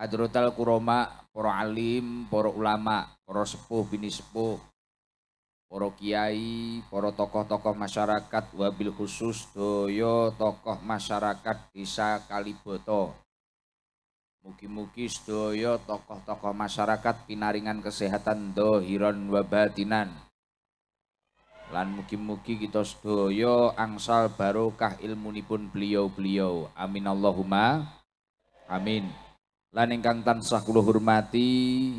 Hadrotal kuroma, poro alim, poro ulama, poro sepuh, bini sepuh, poro kiai, poro tokoh-tokoh masyarakat, wabil khusus doyo tokoh masyarakat desa Kaliboto. Mugi-mugi sedoyo tokoh-tokoh masyarakat pinaringan kesehatan dohiron wabatinan. Lan mugi-mugi kita sedoyo angsal barokah ilmunipun beliau-beliau. Amin Allahumma. Amin lan ingkang tansah kula hormati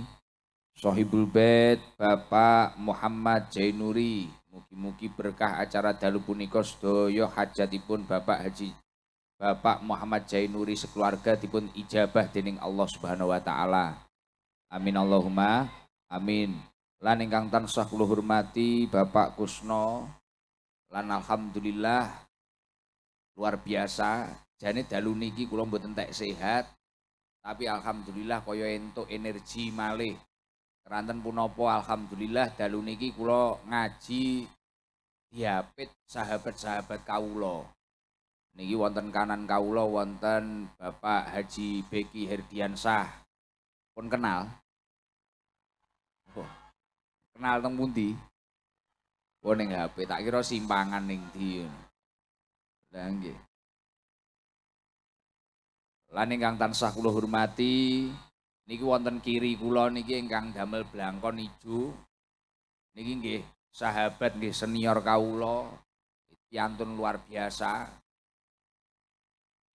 Sohibul Bait Bapak Muhammad Jainuri mugi-mugi berkah acara dalu punika sedaya hajatipun Bapak Haji Bapak Muhammad Jainuri sekeluarga dipun ijabah dening Allah Subhanahu wa taala amin Allahumma amin lan ingkang tansah kula hormati Bapak Kusno lan alhamdulillah luar biasa jane dalu niki kula mboten tek sehat tapi alhamdulillah kaya entuk energi malih. Keranten punopo alhamdulillah dalu niki kulo ngaji diapit sahabat-sahabat kaulo Niki wonten kanan kaulo wonten Bapak Haji Beki Herdiansah. Pun kenal. Oh. Kenal teng pundi? Oh ning HP tak kira simpangan ning ndi. Lah nggih. Lan ingkang tansah kula hormati, niki wonten kiri kula niki ingkang damel blangkon ijo. Niki nggih sahabat nggih senior kawula, piantun luar biasa.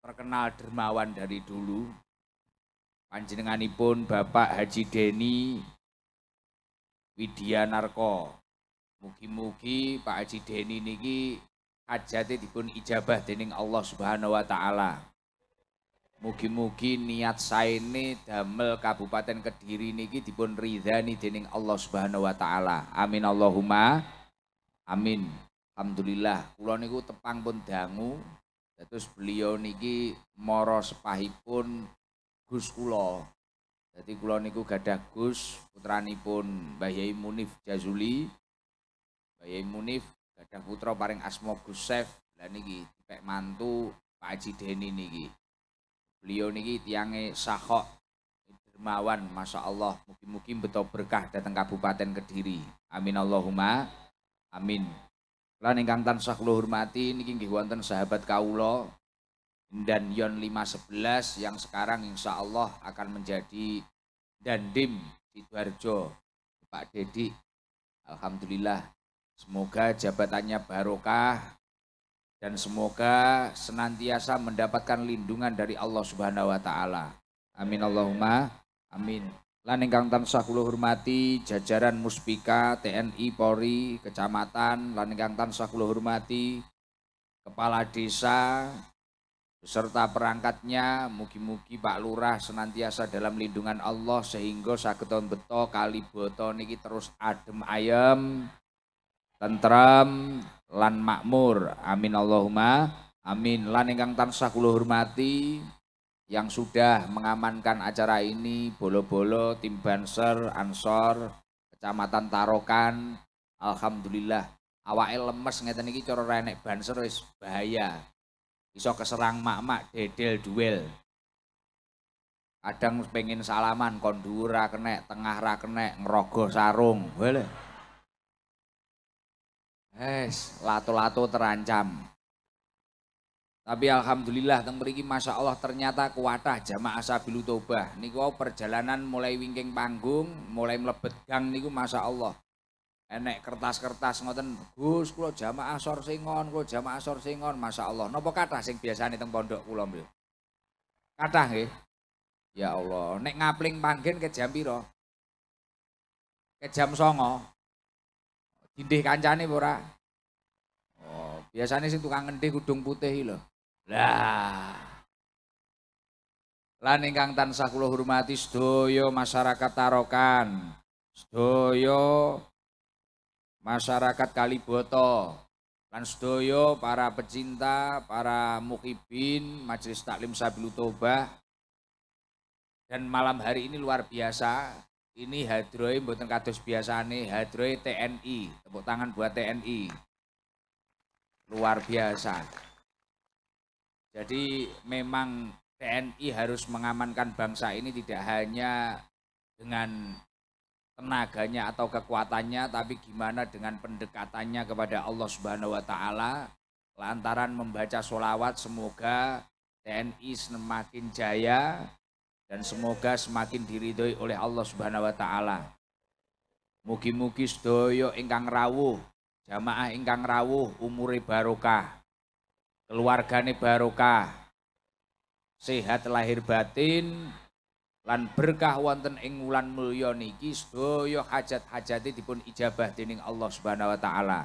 Terkenal dermawan dari dulu. Panjenenganipun Bapak Haji Deni Widya Narko. Mugi-mugi Pak Haji Deni niki hajate dipun ijabah dening Allah Subhanahu wa taala. Mugi-mugi niat saya ini damel Kabupaten Kediri niki dipun ridhani dening Allah Subhanahu wa taala. Amin Allahumma. Amin. Alhamdulillah kula niku tepang pun dangu terus beliau niki moro sepahipun Gus kula. Dadi kula niku gadah Gus putranipun Mbah Yai Munif Jazuli. Mbah Yai Munif gadah putra paring asma Gus Sef. Lah niki pek mantu Pak Haji Deni niki. Beliau niki tiange sahok dermawan, masya Allah. Mungkin-mungkin betul berkah datang Kabupaten Kediri. Amin Allahumma, amin. Lan ingkang tansah sahlo hormati niki nggih wonten sahabat kaula dan Yon 511 yang sekarang insya Allah akan menjadi dandim di Sidoarjo Pak Dedi. Alhamdulillah. Semoga jabatannya barokah, dan semoga senantiasa mendapatkan lindungan dari Allah Subhanahu wa taala. Amin Allahumma amin. Lan ingkang tansah kula hormati jajaran Muspika TNI Polri Kecamatan lan ingkang tansah kula hormati Kepala Desa beserta perangkatnya mugi-mugi Pak Lurah senantiasa dalam lindungan Allah sehingga saketon beto kali boto niki terus adem ayem tentram lan makmur. Amin Allahumma amin. Lan ingkang tansah kula hormati yang sudah mengamankan acara ini bolo-bolo tim banser ansor kecamatan Tarokan alhamdulillah awak lemes ngeten iki cara renek banser wis bahaya iso keserang mak-mak dedel duel kadang pengen salaman kondura kenek tengah ra kenek ngerogoh sarung boleh Eh, lato-lato terancam. Tapi alhamdulillah teng mriki masyaallah Allah ternyata kuatah jamaah Sabilu Tobah. Niku perjalanan mulai wingking panggung, mulai mlebet gang niku masyaallah. Allah. Enek kertas-kertas ngoten, Gus kula jamaah sor singon, kula jamaah sor singon, masyaallah. Allah. Napa kathah sing biasane teng pondok kula mriku? Kathah nggih. Ya Allah, nek ngapling panggen ke jam pira? Ke jam songo, Dindih kancane ora? Biasanya sih tukang ngendi kudung putih loh. Lah. Lan ingkang tansah kula hormati sedaya masyarakat Tarokan, sedaya masyarakat Kaliboto, lan sedaya para pecinta, para mukibin Majelis Taklim Sabilu Tobah. Dan malam hari ini luar biasa, ini hadroi mboten kados nih, hadroi TNI. Tepuk tangan buat TNI luar biasa. Jadi memang TNI harus mengamankan bangsa ini tidak hanya dengan tenaganya atau kekuatannya tapi gimana dengan pendekatannya kepada Allah Subhanahu wa taala lantaran membaca solawat semoga TNI semakin jaya dan semoga semakin diridhoi oleh Allah Subhanahu wa taala. Mugi-mugi sedaya ingkang rawuh Jamaah ingkang rawuh umure barokah. Keluargane barokah. Sehat lahir batin lan berkah wonten ing wulan mulya niki sedaya hajat-hajate dipun ijabah dening Allah Subhanahu wa taala.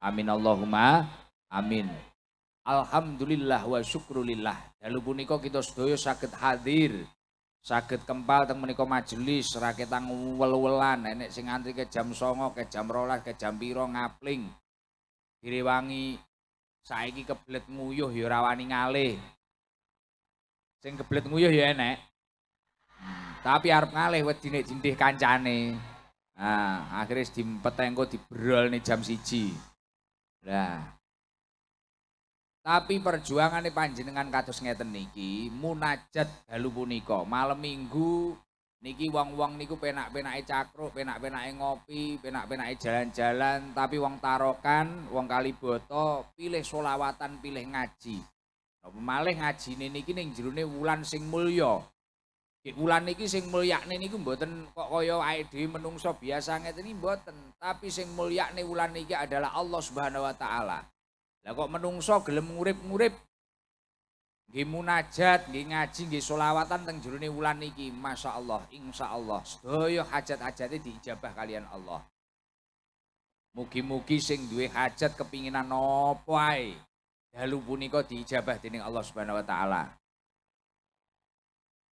Amin Allahumma amin. Alhamdulillah wa syukrulillah. Dalu punika kita sedaya sakit hadir sakit kempal teng menika majelis raketang wel-welan enek sing antri ke jam songo, ke jam rolas ke jam piro ngapling direwangi saiki keblet nguyuh ya ora wani ngalih sing keblet nguyuh ya enek tapi arep ngalih wedine jindih kancane nah akhirnya dipetengko dibrol nih jam siji nah Tapi perjuangane panjenengan kados ngeten niki munajat dalu punika malam Minggu niki wong-wong niku penak e cakruk, penak e ngopi, penak e jalan-jalan, tapi wong tarokan, wong Kaliboto pilih solawatan, pilih ngaji. Napa malih ngajine niki ning jerone wulan sing mulya. Wulan niki sing mulyakne niku mboten kok kaya awake dhewe menungso biasa ngeten iki mboten, tapi sing mulyakne wulan niki adalah Allah Subhanahu wa taala. Lah kok menungso gelem ngurip-ngurip nggih munajat, nggih ngaji, nggih selawatan teng jroning wulan iki, Masya Allah, insya Allah sedaya hajat-hajate diijabah kalian Allah. Mugi-mugi sing duwe hajat kepinginan apa ae dalu punika diijabah dening Allah Subhanahu wa taala.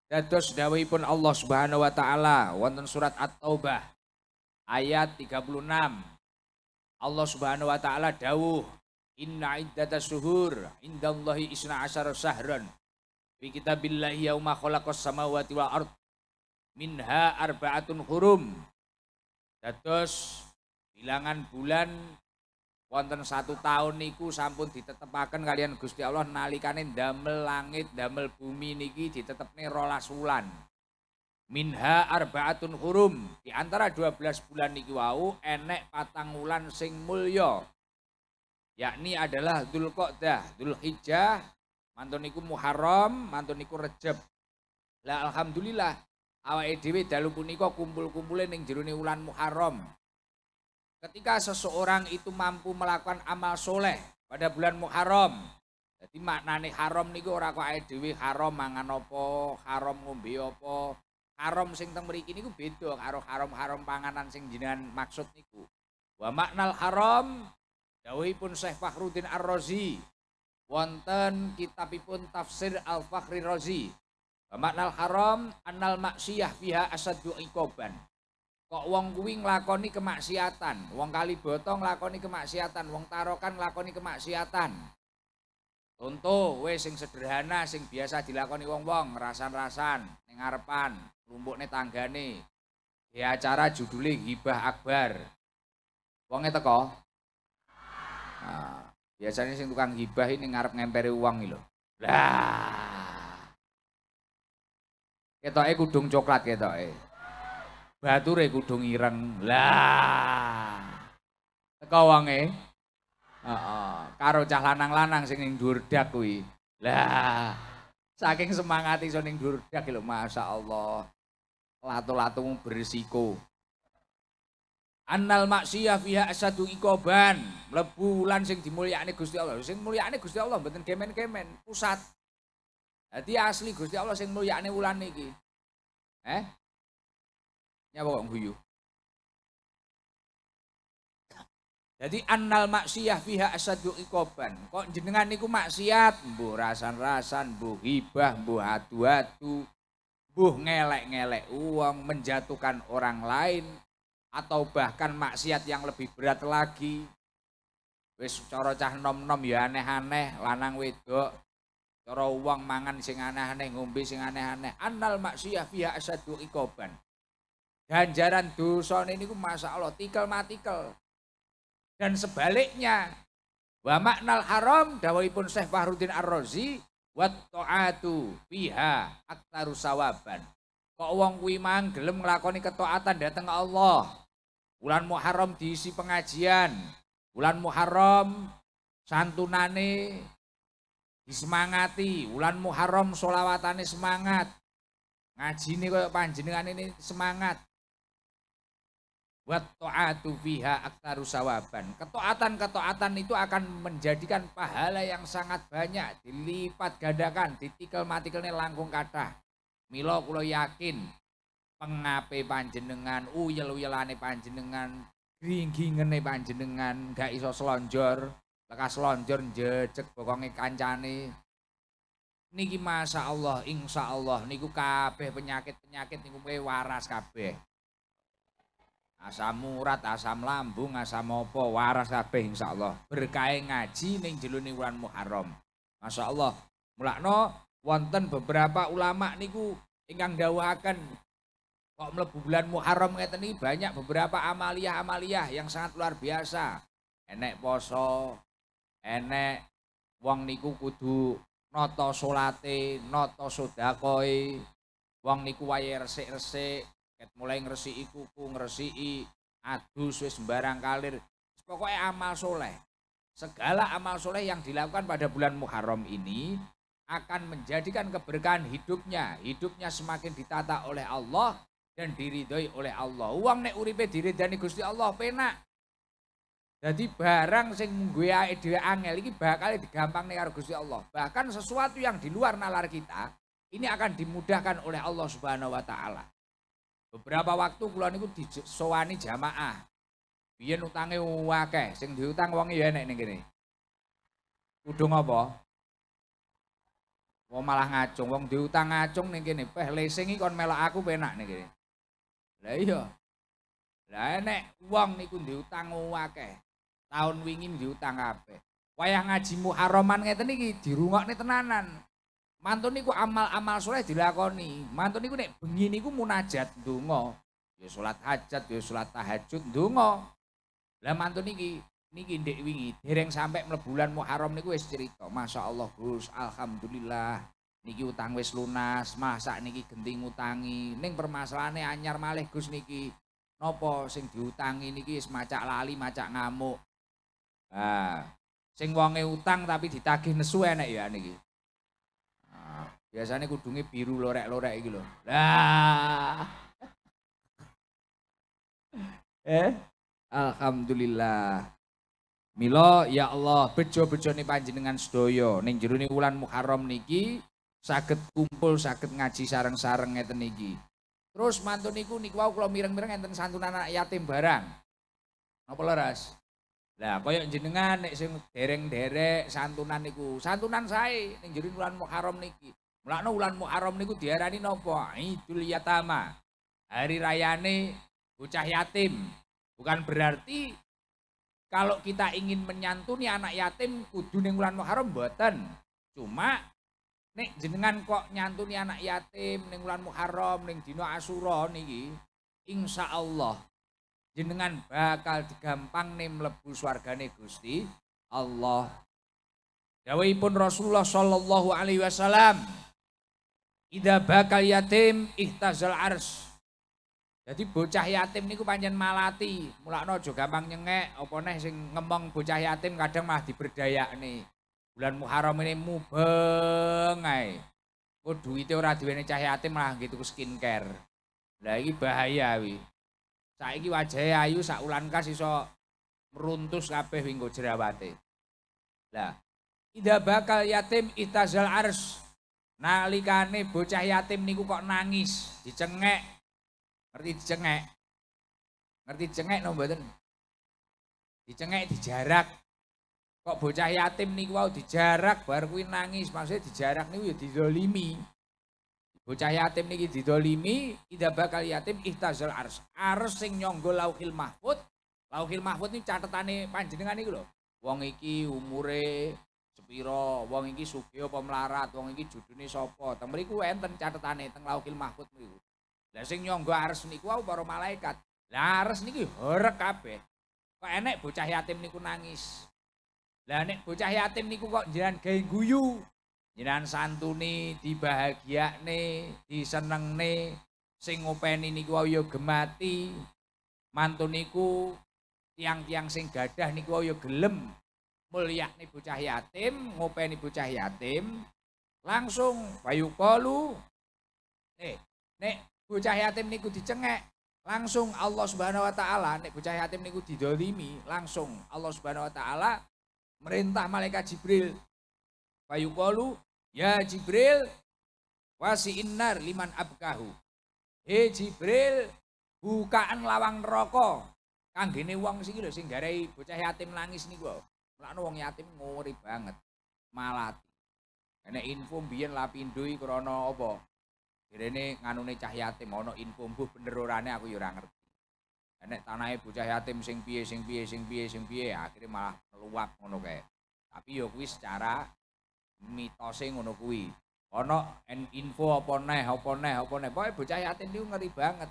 Dados dawuhipun Allah Subhanahu wa taala wonten surat At-Taubah ayat 36. Allah Subhanahu wa taala dawuh Inna iddata suhur Allahi isna asyara sahran fi kitabillahi yauma khalaqas samawati wal ard minha arbaatun hurum dados bilangan bulan wonten satu tahun niku sampun ditetepaken kalian Gusti Allah nalikane damel langit damel bumi niki ditetepne rolas wulan minha arbaatun hurum di antara 12 bulan niki wau enek patang wulan sing mulya yakni adalah Dzulqa'dah, Dzulhijjah, mantuniku Muharram, mantuniku Rejab. Lah alhamdulillah awake dhewe dalu punika kumpul-kumpule ning jerone wulan Muharram. Ketika seseorang itu mampu melakukan amal soleh pada bulan Muharram, jadi maknane haram niku ora kok awake dhewe haram mangan apa, haram ngombe apa, haram sing teng mriki niku beda karo haram-haram panganan sing jenengan maksud niku. Wa maknal haram pun Syekh Fakhruddin Ar-Razi wonten kitabipun Tafsir Al-Fakhri Razi. Makna haram annal maksiyah fiha asaddu iqoban. Kok wong kuwi nglakoni kemaksiatan, wong kali botong nglakoni kemaksiatan, wong Tarokan nglakoni kemaksiatan. Contoh wis sing sederhana sing biasa dilakoni wong-wong, rasan-rasan ning ngarepan, lumpukne tanggane. di acara judulnya gibah akbar. wongnya teko, Ah, biasanya sing tukang gibah ini ngarep ngemperi uang lho. Lah. eh kudung coklat batu re kudung ireng. Lah. Teko eh, karo cah lanang-lanang sing ning dhuwur kui. Lah. Saking semangat iso ning dhuwur dak masa Allah, Latu-latumu berisiko. Annal maksiyah fiha asadu ikoban. Mlebu lan sing dimulyakne Gusti Allah. Sing mulyakne Gusti Allah mboten kemen-kemen, pusat. jadi asli Gusti Allah sing mulyakne wulan iki. Eh? Nyapa kok guyu? Jadi annal maksiyah fiha asadu ikoban. Kok jenengan niku maksiat, mbuh rasan-rasan, mbuh hibah, mbuh hatu-hatu, mbuh ngelek-ngelek uang, menjatuhkan orang lain, atau bahkan maksiat yang lebih berat lagi. Wis cara cah nom-nom ya aneh-aneh, lanang wedok. Cara uang mangan sing aneh-aneh, ngombe sing aneh-aneh. anal maksiyah via satu ikoban. Ganjaran dosa ini ku masa Allah, tikel matikel, Dan sebaliknya, wa maknal haram, dawahipun Syekh Fahruddin Ar-Razi, wa ta'atu fiha aktaru sawaban. Kok wong kuwi mang gelem nglakoni ketaatan dateng Allah, Bulan Muharram diisi pengajian. Bulan Muharram santunane disemangati. Bulan Muharram solawatane semangat. Ngaji ini kok panjenengan ini semangat. Buat to'atu fiha aktaru sawaban. Ketoatan-ketoatan itu akan menjadikan pahala yang sangat banyak. Dilipat gandakan, ditikel matikelnya langkung kata Milo kulo yakin pengape panjenengan, uyel-uyelane panjenengan, gringgingene panjenengan gak iso selonjor, lekas selonjor jecek, bokonge kancane. Niki masa Allah, insya Allah, niku kabeh penyakit-penyakit niku waras kabeh. Asam urat, asam lambung, asam opo, waras kabeh insya Allah. Berkaya ngaji ning jeluni wulan Muharram. Masya Allah, mulakno wonten beberapa ulama niku ingkang dawakan. Kok mlebu bulan Muharram ngeten iki banyak beberapa amaliah-amaliah yang sangat luar biasa. Enek poso, enek wong niku kudu noto solate, noto sodakoi, wong niku waya resik-resik, ket mulai ngresiki kuku, ngresiki adus wis sembarang kalir. Pokoknya amal soleh. Segala amal soleh yang dilakukan pada bulan Muharram ini akan menjadikan keberkahan hidupnya. Hidupnya semakin ditata oleh Allah, dan diridhoi oleh Allah. Uang nek uripe diridani Gusti Allah penak. Jadi barang sing gue ae dhewe angel iki bakal digampang karo Gusti Allah. Bahkan sesuatu yang di luar nalar kita ini akan dimudahkan oleh Allah Subhanahu wa taala. Beberapa waktu kula niku disowani jamaah. Biyen utange akeh, sing diutang wong ya enek ning kene. Kudu apa? Wong malah ngacung, wong diutang ngacung ning kene, peh lesingi kon melok aku penak ning kene. Lah iya. Lah nek wong niku diutang akeh. Tahun wingin diutang kabeh. Wayah ngaji Muharraman ngeten iki nih tenanan. Mantun niku amal-amal soleh dilakoni. Mantun niku nek bengi niku munajat dungo Ya salat hajat, ya salat tahajud dungo Lah mantun niki niki ndek wingi dereng sampai melebulan muharom niku wis cerita. Masya Allah Gus, alhamdulillah niki utang wis lunas, masak niki utangi, utangi Ning permasalahane anyar malih Gus niki. nopo sing diutangi niki wis macak lali, macak ngamuk. Ah, sing wonge utang tapi ditagih nesu enek ya niki. Ah, biasanya kudunge biru lorek-lorek gitu, lho. Lah. eh, alhamdulillah. milo ya Allah bejo bejo panji panjenengan sedaya neng jeruni bulan Muharram niki sakit kumpul sakit ngaji sarang sareng ngeten niki. Terus mantu niku niku wau kula mireng-mireng enten santunan anak yatim barang. Napa leres? Lah koyo jenengan nih sing dereng-derek santunan niku, santunan saya ning jero bulan Muharram niki. Mulane bulan Muharram niku diarani napa? Idul Yatama. Hari raya rayane bocah yatim. Bukan berarti kalau kita ingin menyantuni anak yatim kudu ning bulan Muharram buatan Cuma Nek jenengan kok nyantuni anak yatim ning wulan Muharram ning dina Asyura niki, insyaallah jenengan bakal digampang nih mlebu swargane Gusti Allah. Dawuhipun Rasulullah sallallahu alaihi wasallam, ida bakal yatim ihtazal ars." Jadi bocah yatim niku panjen malati, mulakno aja gampang nyengek, apa neh sing ngemong bocah yatim kadang malah diberdayakne. Bulan Muharram ini mubeng ae. Kok duwite ora duwene cahya yatim malah gitu tuku skincare. Lah iki bahaya wi. Saiki wajahe ayu sak ulan kas iso meruntus kabeh winggo jerawate. Lah, ida bakal yatim itazal ars. Nalikane bocah yatim niku kok nangis, dicengek. Ngerti dicengek? Ngerti cengek no mboten? Dicengek dijarak. Kok bocah yatim nih wow dijarak baru kuwi nangis, maksudnya dijarak nih ya didolimi. Bocah yatim niki didolimi, tidak bakal yatim ihtazal ars. Ars sing nyonggo lauhil mahfud. Lauhil mahfud ini catetane panjenengan nih loh Wong iki umure sepiro, wong iki sugih apa melarat, wong iki judune sapa. Teng mriku enten catetane tentang lauhil mahfud mriku. Lah sing nyonggo ars niku wau malaikat. Lah ars niki horek Kok enek bocah yatim niku nangis. Lah nek bocah yatim niku kok jiran gawe guyu. Jiran santuni, di seneng disenengne, sing ngopeni niku ya gemati. Mantu niku tiang-tiang sing gadah niku ya gelem mulyakne bocah yatim, ngopeni bocah yatim, langsung bayu kolu. Nih, eh, nek bocah yatim niku dicengek, langsung Allah Subhanahu wa taala nek bocah yatim niku didolimi, langsung Allah Subhanahu wa taala merintah malaikat Jibril. Fayuqalu, ya Jibril, wasi inar liman abkahu. he Jibril, bukaan lawang neraka. kang wong sing lho sing garai bocah yatim nangis niku. Lakno wong yatim ngori banget. Malati. Enek info mbiyen lapindo iki krana apa? Direne nganune cah yatim ana info mbuh bener orane aku yo ya ora ngerti. Nek tanahnya bocah yatim sing piye sing piye sing piye sing piye akhirnya malah meluap ngono kae. Tapi yo ya kuwi secara mitose ngono kuwi. Ana info apa neh apa neh apa neh. Pokoke bocah yatim niku ngeri banget.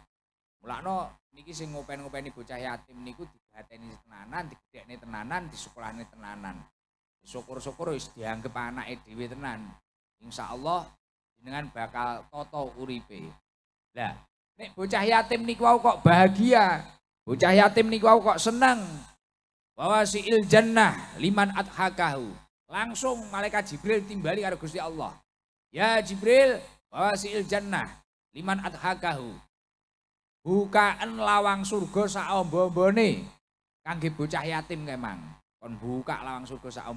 Mulakno niki sing ngopen-ngopeni bocah yatim niku digateni tenanan, digedhekne tenanan, disekolahne tenanan. Syukur-syukur wis dianggap anake dhewe tenan. Insyaallah dengan bakal toto uripe. Lah, nek bocah yatim niku kok bahagia, Bocah yatim niku aku kok seneng. Bahwa si iljannah liman adhakahu. Langsung malaikat Jibril timbali karo Gusti Allah. Ya Jibril, bahwa si iljannah liman adhakahu. Bukaan lawang surga sao kangge bocah yatim kemang. Kon buka lawang surga sao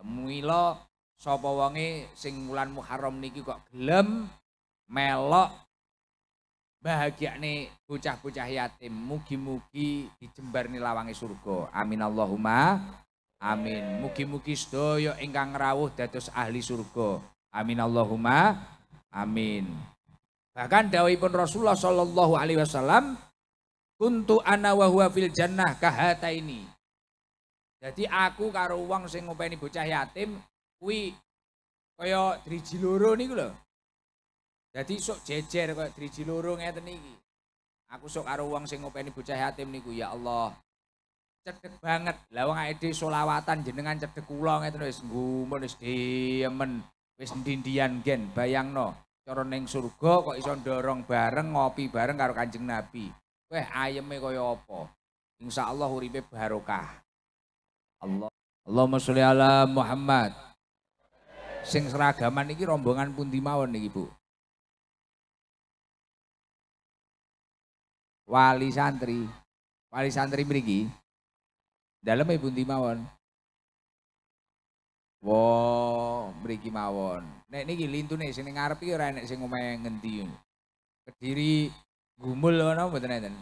Temui lo sapa wonge sing wulan Muharram niki kok gelem melok bahagia nih bocah-bocah yatim mugi-mugi dijembar nih lawangi surga amin Allahumma amin mugi-mugi sedoyo ingkang rawuh dados ahli surga amin Allahumma amin bahkan pun Rasulullah sallallahu alaihi wasallam kuntu ana wa huwa fil jannah kahata ini jadi aku karo wong sing ngopeni bocah yatim kuwi kaya driji loro niku lho jadi sok jejer kok driji loro ngeten iki. Aku sok karo wong sing ngopeni bocah yatim niku ya Allah. Cedek banget. Lah wong solawatan jenengan cedek kula ngeten wis ngumun wis diemen. Wis ndindian gen bayangno. Cara ning surga kok iso ndorong bareng ngopi bareng karo Kanjeng Nabi. Weh ayeme kaya apa? Insyaallah uripe barokah. Allah Allahumma sholli ala Muhammad. Sing seragaman iki rombongan pundi mawon niki, Bu? wali santri, wali santri mriki dalam ibu e ndi mawon. Wo, mriki mawon. Nek niki lintu nih, sini ngarpi ora enek sing omahe ngendi. Kediri gumul ngono mboten enten.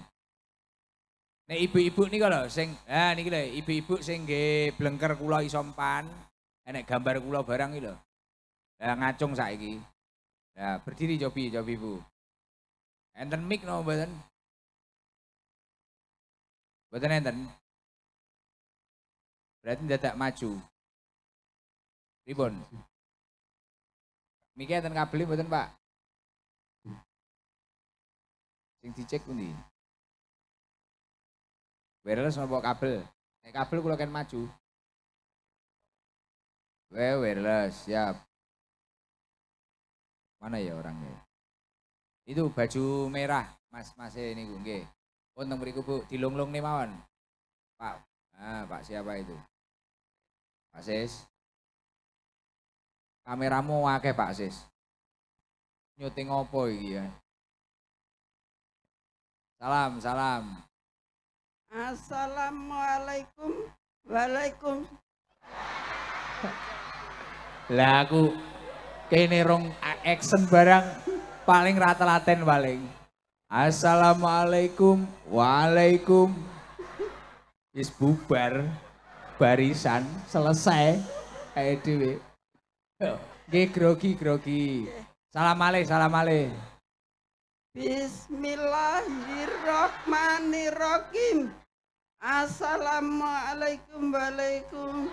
Nek ibu-ibu nih kalau sing ah niki lho ibu-ibu sing nggih blengker kula iso empan, enek gambar kula barang iki lho. Lah ngacung saiki. Nah, berdiri jopi jopi ibu, Enten mik no mboten? Mboten enten. Berarti tidak maju. Ribon. Miki enten kabeli mboten, Pak? Sing dicek pundi? Wireless bawa kabel? Nek kabel kalau kan maju. We wireless, siap. Mana ya orangnya? Itu baju merah, Mas Mas ini nggih. Untung oh, beriku bu, dilonglong nih mawon. Pak, ah Pak siapa itu? Pak Sis. Kameramu wakai Pak Sis. Nyuting opo iki ya? Salam, salam. Assalamualaikum. Waalaikum. Lah aku kene rong action barang paling rata laten paling. Assalamualaikum. Waalaikum. Wis bubar barisan selesai kayak dhewe. Nggih grogi-grogi. Salam ale, salam ale. Bismillahirrahmanirrahim. Assalamualaikum waalaikum.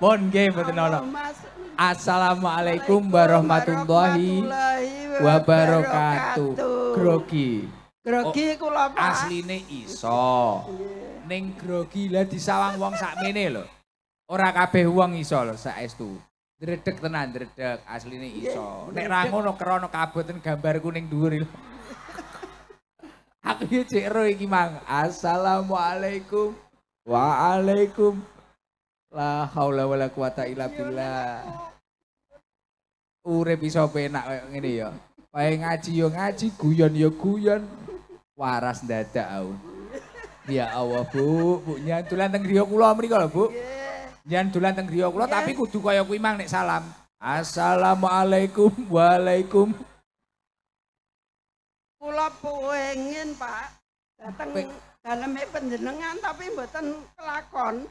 Mohon game betul nono. Assalamualaikum warahmatullahi wabarakatuh. Grogi. Grogi oh, kula Pak. Asline iso. Iya. Ning grogi lah disawang wong sakmene lho. Ora kabeh wong iso lho saestu. Dredeg tenan dredeg asline iya, iso. Nek ra ngono krana kaboten gambarku ning dhuwur lho. Aku iki cek ro iki mang. Assalamualaikum. Waalaikumsalam. La haula wala quwata illa billah. Urip iso penak koyo ngene ya. Wae ngaji yo ngaji, guyon yo guyon. Waras dadak aku. Ya Allah, Bu. Bu nyan dolan teng griya kula mriko lho, Bu. Nyan dolan teng griya kula tapi kudu koyo kuwi mang nek salam. Assalamualaikum waalaikum. Kula pengen, Pak, dateng dalam penjenengan tapi mboten kelakon.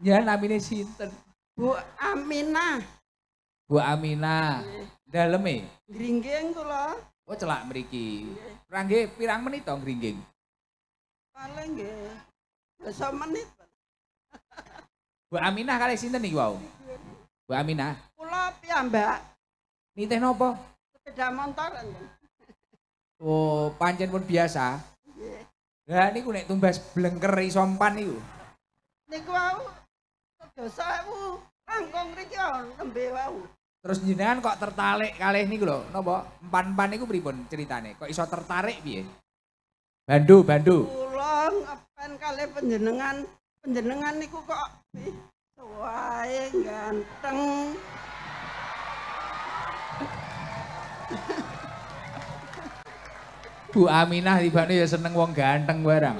Ya namine sinten? Bu Aminah. Bu Aminah. Iya. Daleme? Gringging kula. Oh celak mriki. Iya. Rangge pirang menit to gringging? Paling nggih. Dasa menit. Bu Aminah kali sinten iki wau? Bu Aminah. Kula piyambak. Nitih nopo? Sepeda motor Oh, pancen pun biasa. Nggih. Iya. Lah niku nek tumbas blengker iso empan niku. Niku wau dosa ya, angkong riki ah, nembe wau Terus jenengan kok tertarik kali ini lho, nopo empan-empan bon cerita ceritane? Kok iso tertarik bi Bandu, bandu. Pulang, ngepen kali penjenengan, penjenengan niku kok wae ganteng. Bu Aminah tibane ya seneng wong ganteng barang.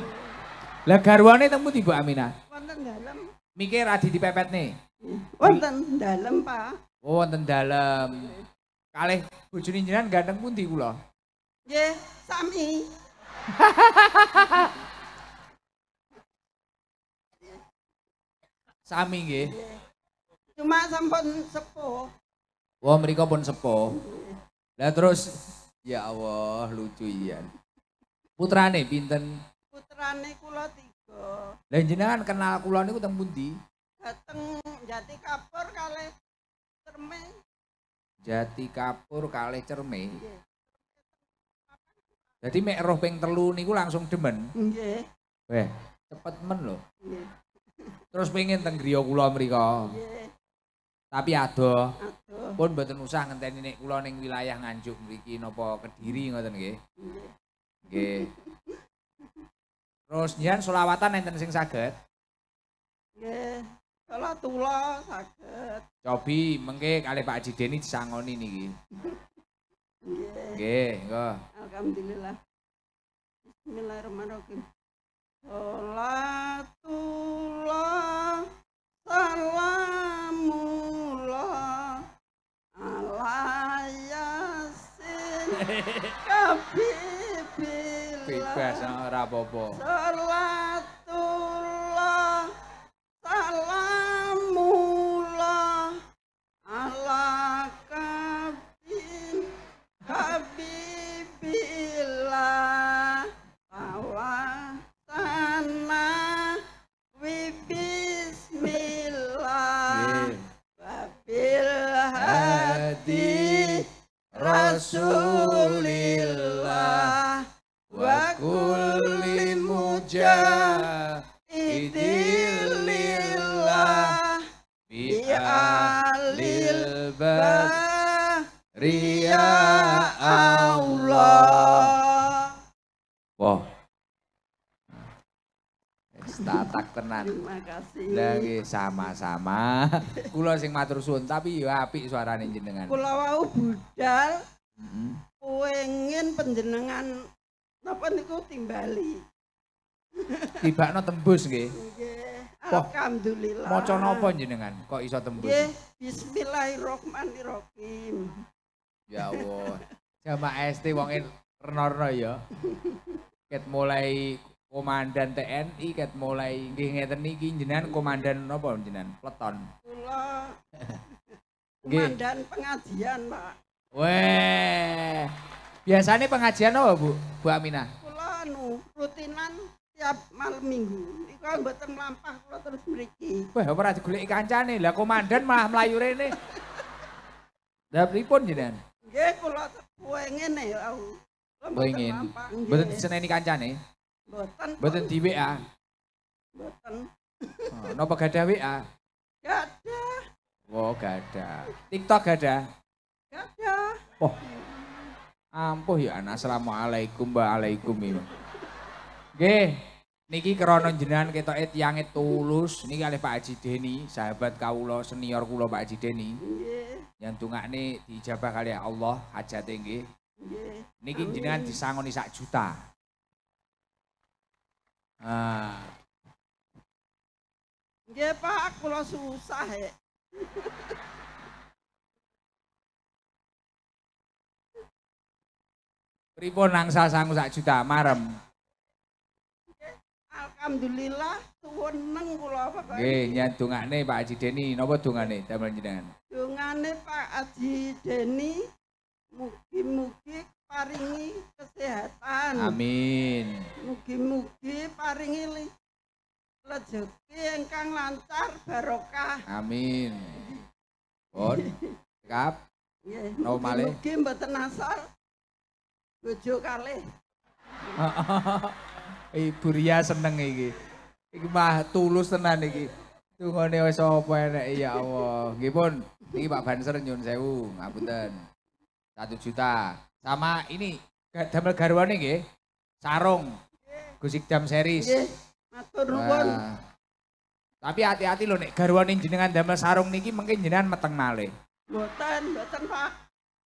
Lah garwane temu tiba Aminah. Wonten dalem. Mikir adi dipepet nih. Wonten dalam Pak. Oh, wonten dalam. Kalih bojone jenengan ganteng pundi kula? ye sami. sami ye. Cuma sampun sepuh. Wah, mereka pun sepuh. Lah terus ya Allah lucu iya. Putrane pinten? Putrane kula tiga lain jenengan kenal kulon itu teng pundi? dateng Jati Kapur kali Cerme. Jati Kapur kali Cerme. Nggih. Jadi mek roh ping telu niku langsung demen. Nggih. Weh, cepet men lho. Nggih. Terus pengen teng griya kula mriku. Tapi adoh. Pun mboten usah ngenteni nek kula ning wilayah Nganjuk mriki napa Kediri ngoten nggih. Nggih. Nggih. Terus jenengan solawatan enten sing saged? Nggih, salatullah sakit. Cobi mengge kali Pak Haji Deni disangoni niki. Nggih. enggak. Alhamdulillah. Bismillahirrahmanirrahim. Salatullah salamullah ala yasin kabir bebas eh, ora apa-apa. Salatullah salamullah ala kabin habibillah bahwa tanah wibismillah babil iya. hadi Rasulillah muja mujahidillah iya, bi alil ria Allah wow tatak tenan. Terima kasih. Lagi sama-sama. Kulo sing matur suwun tapi ya apik suarane jenengan. Kulo wau budal. Mm -hmm. Pengen penjenengan Napa niku timbali. no tembus nggih. Nggih. Alhamdulillah. Maca napa jenengan kok iso tembus? Nggih, bismillahirrahmanirrahim. Ya Allah. Jamaah ST Renor renorno ya. Ket mulai komandan TNI ket mulai nggih ngeten niki jenengan komandan napa jenengan peleton kula komandan pengajian Pak weh Biasanya pengajian apa Bu? Bu Aminah? Kalau anu rutinan tiap malam minggu. Iku mboten mlampah kalau terus mriki. Wah, apa ora digoleki kancane. Lah komandan malah mlayu rene. Lah pripun jenengan? Nggih, kalau kuwe ngene ya aku. Pengen. Mboten diseneni kancane? Mboten. Mboten di WA. Ah? Mboten. Oh, gak ada WA? Gak Gadah. Oh, ada. TikTok gak ada? Gak ada. Oh, Ampuh ya anak assalamualaikum alaikum ya. Oke, niki kronon jenengan yang et tulus niki oleh Pak Haji Deni, sahabat lo senior kula Pak Haji Deni. Yeah. Yang nih kali kali Allah hajate tinggi, Yeah. Niki jenengan disangoni sak juta. Ah. Ya Pak, kula susah ya. Pripun angsa sangu sak juta marem. Alhamdulillah suwun neng kula Pak. Nggih, nyen Pak Haji Deni napa dongane damel jenengan? Dongane Pak Haji Deni mugi-mugi paringi kesehatan. Amin. Mugi-mugi paringi rezeki ingkang lancar barokah. Amin. Pun. Kap. Nggih. Mugi-mugi mboten Tujuh kali. Ibu Ria seneng iki. Iki mah tulus tenan iki. Tungone wis apa enek ya Allah. Nggih pun iki Pak Banser nyun sewu, ngapunten. 1 juta. Sama ini damel garwane nggih. Sarung. Gus jam series. Nggih. Matur nuwun. Nah. Tapi hati-hati loh nek garwane jenengan damel sarung niki mungkin jenengan meteng malih. Mboten, mboten Pak.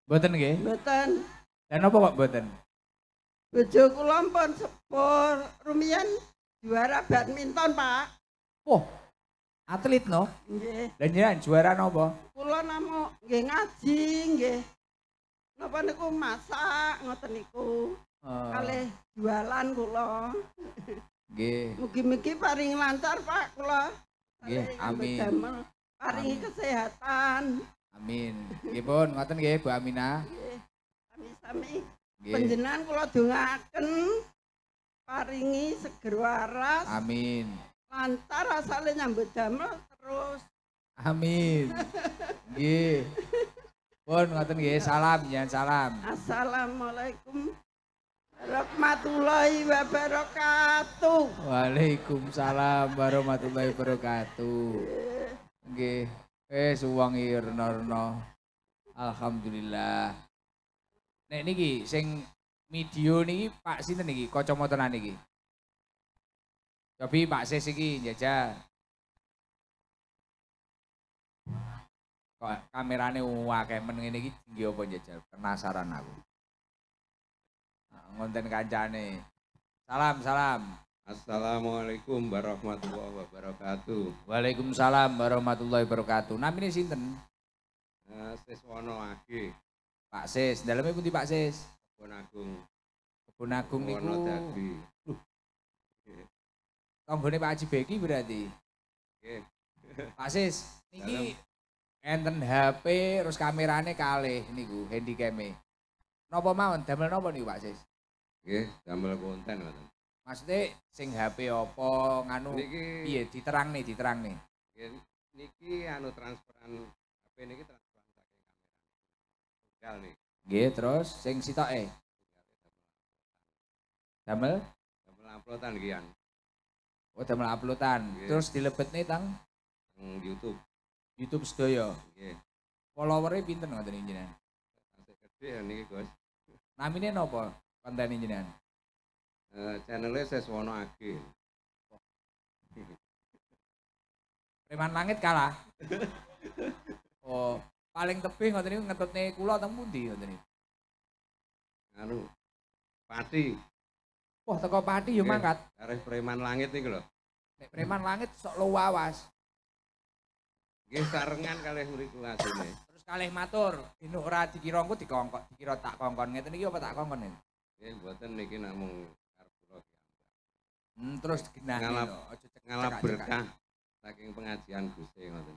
Mboten nggih? Mboten. Dan apa pak Boten? Bojo kula pun sepur rumiyen juara badminton, Pak. Wah, oh, atlet no? Nggih. Lah jenengan juara napa? Kula namo nggih ngaji, nggih. Napa niku masak ngoten niku. Uh. Kalih jualan kula. Nggih. Mugi-mugi paring lancar, Pak, kula. Nggih, amin. Damel. Paringi kesehatan. Amin. Nggih pun ngoten nggih Bu Aminah. Nggih sami-sami kula dongaken paringi seger waras amin lancar asale nyambut damel terus amin nggih pun ngoten nggih salam jangan salam assalamualaikum warahmatullahi wabarakatuh. Waalaikumsalam warahmatullahi wabarakatuh. Nggih, eh wong irna Alhamdulillah. Nek niki sing video niki Pak sinten niki kacamata niki. Tapi Pak Ses iki jajal. Kok kamerane akeh men ngene iki nggih apa jajal? Penasaran aku. Nah, ngonten kancane. Salam, salam. Assalamualaikum warahmatullahi wabarakatuh. Waalaikumsalam warahmatullahi wabarakatuh. Nama Namine sinten? Eh, Siswono Age. Pak Sis, dalamnya pun di Pak Sis. Kebun Agung. Kebun Agung niku. Ono dadi. Pak Haji Beki berarti. Nggih. Pak Sis, niki enten HP terus kamerane kalih niku handycam-e. Napa mawon damel napa niku Pak Sis? Nggih, damel konten ngoten. Maksudnya sing HP apa nganu piye diterang nih diterang nih. Niki anu transferan HP niki transferan Nggih, terus sing sitoke. Damel? Damel uploadan iki yang. Oh, damel uploadan. Iya. Terus dilebetne tang tang YouTube. YouTube sedaya. Nggih. Follower-e pinten ngoten jenengan? Sampai gede ya niki, Gus. Namine napa konten jenengan? Eh, channel-e Seswono Agi. Preman langit kalah. oh, paling tebih ngoten niku ngetutne kula teng pundi ngoten niku? Anu Pati. Wah, teko Pati yo mangkat. Arif preman langit nih lho. Nek preman langit sok wawas. Nggih sarengan kalih mriku lajene. Terus kalih matur, inu ora dikira engko dikongkon, dikira tak kongkon ngeten iki apa tak kongkon niku? Nggih mboten niki namung arep kula Hmm, terus genah ngalap, ngalap berkah saking pengajian Gusti ngoten.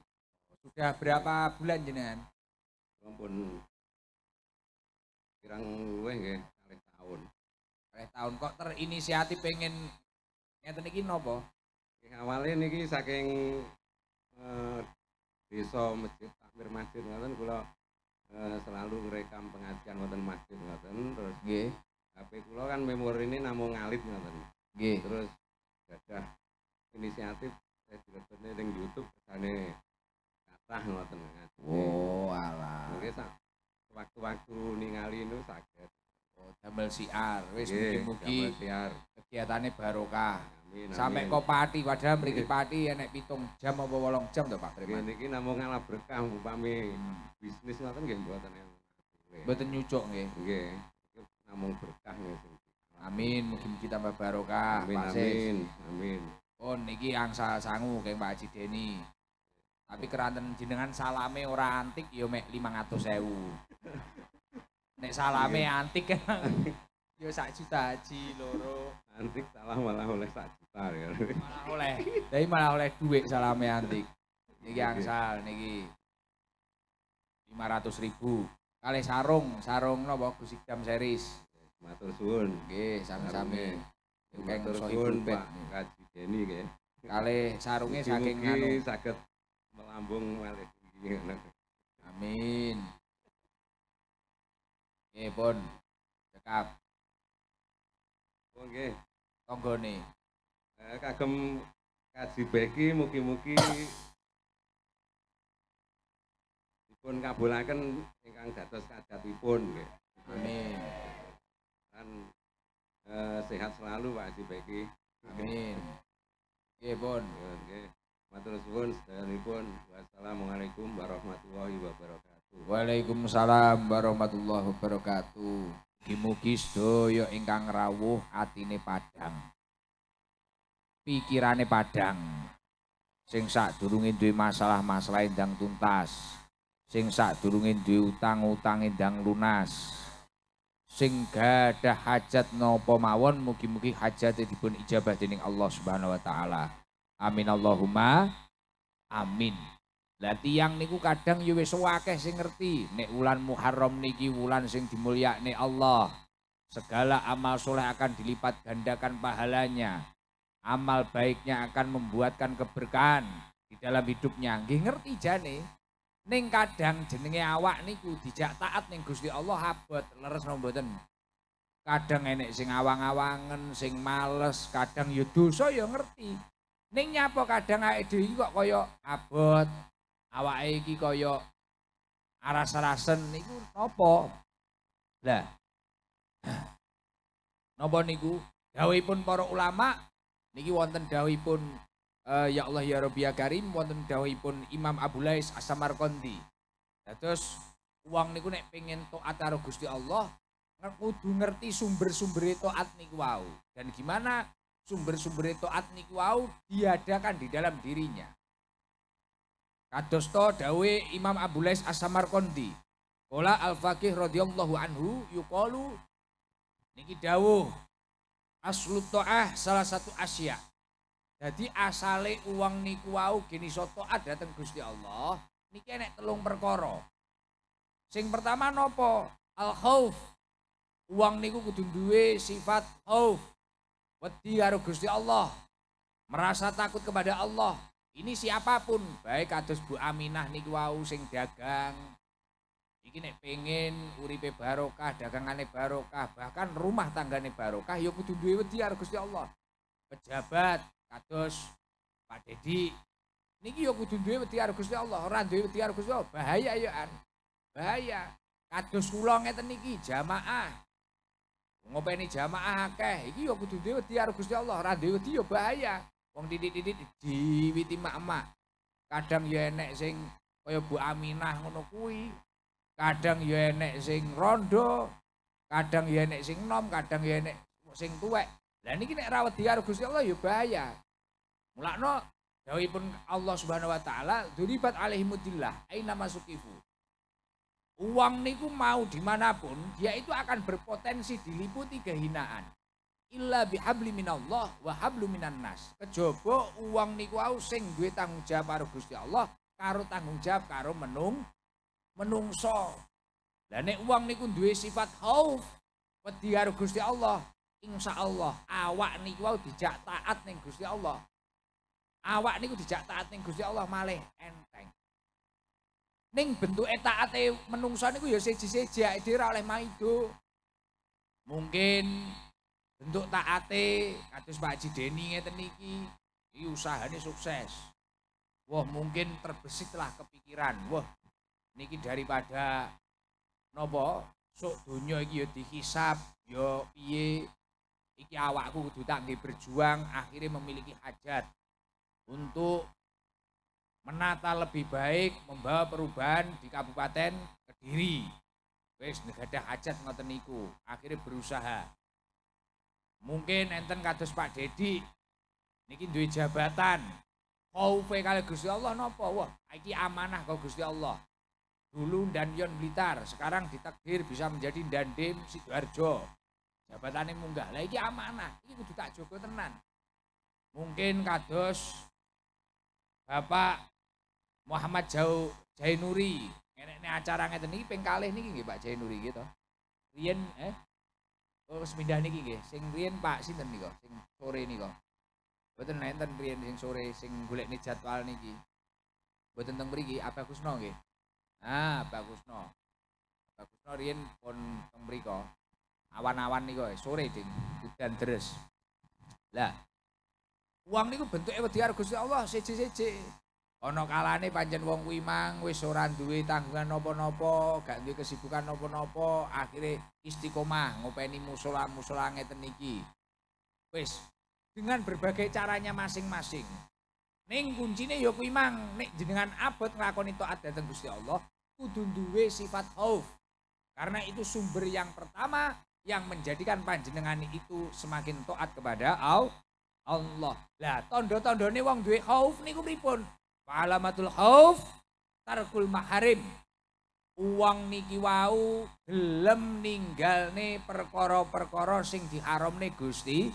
Sudah berapa bulan jenengan? Ampun. Kirang luwih nggih, kalih tahun. Kalih tahun kok terinisiatif pengen ngeten iki napa? Awalnya niki saking eh, desa masjid Takmir Masjid ngoten kula eh, selalu ngerekam pengajian wonten masjid ngoten terus nggih. HP kula kan memori ini namung ngalit ngoten. Nggih. Terus gadah inisiatif saya dilebetne ning YouTube kesane lah ngoten oh alah mungkin waktu-waktu ningali niku sakit. oh damel siar wis mugi-mugi siar kegiatane barokah sampai kopati padahal mriki pati enek pitung jam apa wolong jam to Pak Triman niki namung ngalah berkah umpami hmm. bisnis ngoten nggih mboten mboten nyucuk nggih nggih namung berkah nggih Amin, mungkin kita tambah barokah. Amin, amin, amin. Pun oh, niki angsa sangu kayak Pak Haji Deni. Tapi keranten jenengan salame orang antik yo ya mek 500.000. Nek salame iya. antik kan yo ya sak juta aji loro. Antik salah malah oleh sak juta ya. Malah oleh. Dadi malah oleh duit salame antik. Niki angsal niki. ribu Kali sarung, sarung bawa kusik jam series. Matur suwun. Nggih, sami-sami. Matur suwun Pak Kaji Deni nggih. Kali sarungnya saking anu lambung malih. Amin. Nggih, pun cekap. oke nggih. nih Eh, kagem kaji beki muki-muki pun kabulaken ingkang dados kajatipun nggih. Amin. Dan eh, sehat selalu Pak Haji Beki. Amin. Nggih, pun. Nggih. Matur suwun sedayanipun. Wassalamualaikum warahmatullahi wabarakatuh. Waalaikumsalam warahmatullahi wabarakatuh. Mugi-mugi sedaya ingkang rawuh atine padhang. Pikirane padhang. Sing sadurunge duwe masalah-masalah endang tuntas. Sing sadurunge duwe utang-utang endang lunas. Sing gadah hajat napa mawon mugi-mugi hajate dipun ijabah dening Allah Subhanahu wa taala. Amin Allahumma amin. Lah yang niku kadang ya wis akeh sing ngerti nek wulan Muharram niki wulan sing dimulyakne Allah. Segala amal soleh akan dilipat gandakan pahalanya. Amal baiknya akan membuatkan keberkahan di dalam hidupnya. Nggih ngerti jane. Ning kadang jenenge awak niku dijak taat ning Gusti Allah abot leres mboten. Kadang enek sing awang-awangen, sing males, kadang ya dosa ya ngerti. Ning nyapa kadang awake dhewe kok kaya abot, awake iki kaya aras-arasen niku napa? Lah. Napa niku? Dawuhipun para ulama niki wonten dawuhipun uh, eh, ya Allah ya Rabbi ya Karim wonten dawuhipun Imam Abu Lais As-Samarqandi. Terus uang niku nek pengen taat karo Gusti Allah kudu ngerti sumber-sumber taat niku wau. Dan gimana sumber-sumber toat niku wau diadakan di dalam dirinya. Kadosto dawe Imam Abu Lais as Kola Al-Faqih radhiyallahu anhu yukolu niki dawuh aslu to'ah salah satu asya. Jadi asale uang niku wau soto ada tenggus Gusti Allah niki enek telung perkoro Sing pertama nopo? Al khauf. Uang niku kudu sifat khauf Wedi karo Gusti Allah. Merasa takut kepada Allah. Ini siapapun, baik kados Bu Aminah niki wau sing dagang. Iki nek pengen uripe barokah, dagangane barokah, bahkan rumah tanggane barokah ya kudu duwe wedi karo Gusti Allah. Pejabat kados Pak Dedi niki ya kudu duwe wedi karo Gusti Allah, ora duwe wedi karo Gusti Allah bahaya ya an. Bahaya. Kados kula ngeten niki jamaah Ngopeni jamaah akeh, iki ya kudu dhewe di Gusti Allah, ora dhewe ya bahaya. Wong titik-titik diwiti mak-mak. Kadang ya enek sing kaya Bu Aminah ngono kuwi. Kadang ya enek sing rondo, kadang ya enek sing nom, kadang ya enek sing tuwek. Lah niki nek rawat diar Gusti Allah ya bahaya. Mulakno dawuhipun Allah Subhanahu wa taala duribat alaihimudillah aina masukifu. Uang niku mau dimanapun, dia itu akan berpotensi diliputi kehinaan. Illa bihabli minallah wa hablu minan nas. Kejaba uang niku au sing gue tanggung jawab karo Gusti Allah, karo tanggung jawab karo menung menungso. Lah nek uang niku duwe sifat khauf, wedi karo Gusti Allah, insya Allah awak niku au dijak taat ning Gusti Allah. Awak niku dijak taat ning Gusti Allah malih enteng. Ning bentuk taate menungso niku ya seji-seji ae oleh oleh maido. Mungkin bentuk taate kados Pak Haji Deni ngeten niki, iki usahane sukses. Wah, mungkin terbesitlah kepikiran, wah niki daripada nopo sok dunia iki ya dihisap, ya piye iki awakku kudu tak berjuang akhirnya memiliki hajat untuk menata lebih baik, membawa perubahan di Kabupaten Kediri. Wes negada hajat ngoten akhirnya berusaha. Mungkin enten kados Pak Dedi niki duit jabatan. Kaufe kali Gusti Allah nopo Wah, iki amanah kau Gusti Allah. Dulu Danyon Blitar, sekarang ditakdir bisa menjadi Dandim Sidoarjo. Jabatannya munggah. Lah iki amanah, Ini kudu tak joko tenan. Mungkin kados Bapak Muhammad Jau Jainuri. ini acara ngeten niki ping kalih niki nggih Pak Jainuri gitu. Rien, eh terus oh, pindah niki nggih. Sing riyen Pak sinten kok. Sing sore nika. Mboten nenten Rien, sing sore sing gulai ni jadwal niki. Mboten beri mriki Apa Kusno nggih. Ah, apa Kusno. apa Kusno Rien pun beri kok. Awan-awan kok. Eh, sore ding dan terus. Lah, uang nih bentuke bentuknya berarti Gusti Allah seje-seje. Ana kalane panjen wong kuwi mang wis ora duwe tanggungan napa-napa, gak duwe kesibukan napa-napa, akhire istiqomah ngopeni musola-musola ngeten iki. Wis dengan berbagai caranya masing-masing. Ning kuncine ya kuwi mang nek jenengan abot nglakoni taat dhateng Gusti Allah, kudu duwe sifat khauf. Karena itu sumber yang pertama yang menjadikan panjenengan itu semakin taat kepada Allah. Lah, tondo-tondone wong duwe khauf niku pripun? Alamatul khauf tarkul maharim. Uang niki wau gelem ninggalne perkara-perkara sing diharamne Gusti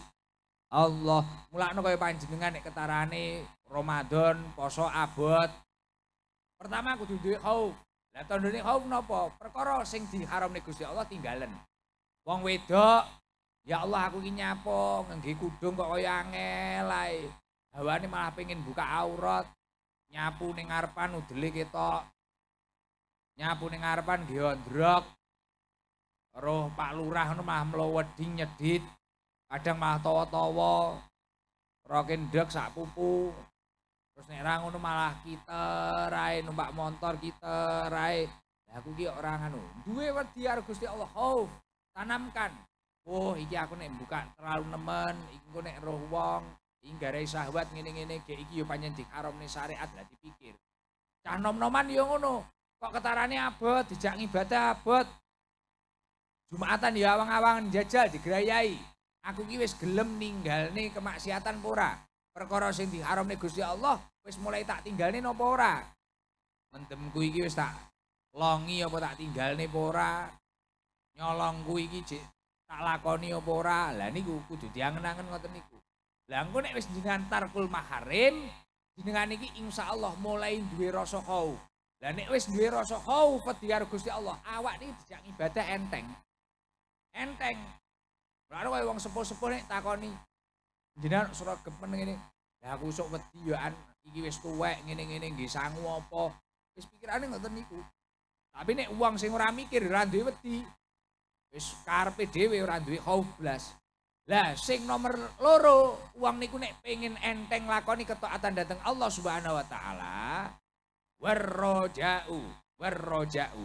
Allah. Mulakno kaya panjenengan nek ketarane Ramadan, poso abot. Pertama kudu duwe khauf. Lah tandane khauf nopo Perkara sing diharamne Gusti Allah tinggalen. Wong wedok, ya Allah aku iki nyapo, ngengge kudung kok kaya angel ae. ini malah pengen buka aurat nyapu ning ngarepan udele ketok nyapu ning ngarepan geondrok roh Pak Lurah ngono mah ding nyedhit kadang malah tawa-tawa rokin dek sak pupu terus nek ra ngono malah kita rai numpak motor kita rai lah aku ki ora ngono duwe wedi karo Gusti Allah khauf tanamkan oh iki aku nek buka terlalu nemen iki nek roh wong Inggarai syahwat ngene-ngene ge iki yo panjenjing ini syariat lah dipikir. Cah nom-noman yo ngono. Kok ketarane abot, dijak ibadah abot. Jumatan yo awang-awang jajal digerayai. Aku ki wis gelem ninggalne kemaksiatan pora. Perkara sing diharamne Gusti Allah wis mulai tak tinggalne napa ora? Mendemku iki wis tak longi apa tak tinggal tinggalne pora? Nyolongku iki jik, tak lakoni apa ora? Lah niku kudu diangen-angen ngoten niku. Lah engko nek wis jenengan tarkul maharim, jenengan iki insyaallah mulai duwe rasa khauf. Lah nek wis duwe rasa khauf diar Gusti Allah, awak niki dijak ibadah enteng. Enteng. Ora kaya wong sepuh-sepuh nek takoni jenengan surat kepen ngene. Lah aku sok wedi yo an iki wis tuwek ngene-ngene nggih sangu apa. Wis pikirane ngoten niku. Tapi nek wong sing ora mikir ora duwe wedi, wis karepe dhewe ora duwe khauf blas. Lah sing nomor loro uang niku nek pengen enteng lakoni ketaatan datang Allah Subhanahu wa taala warroja'u warroja'u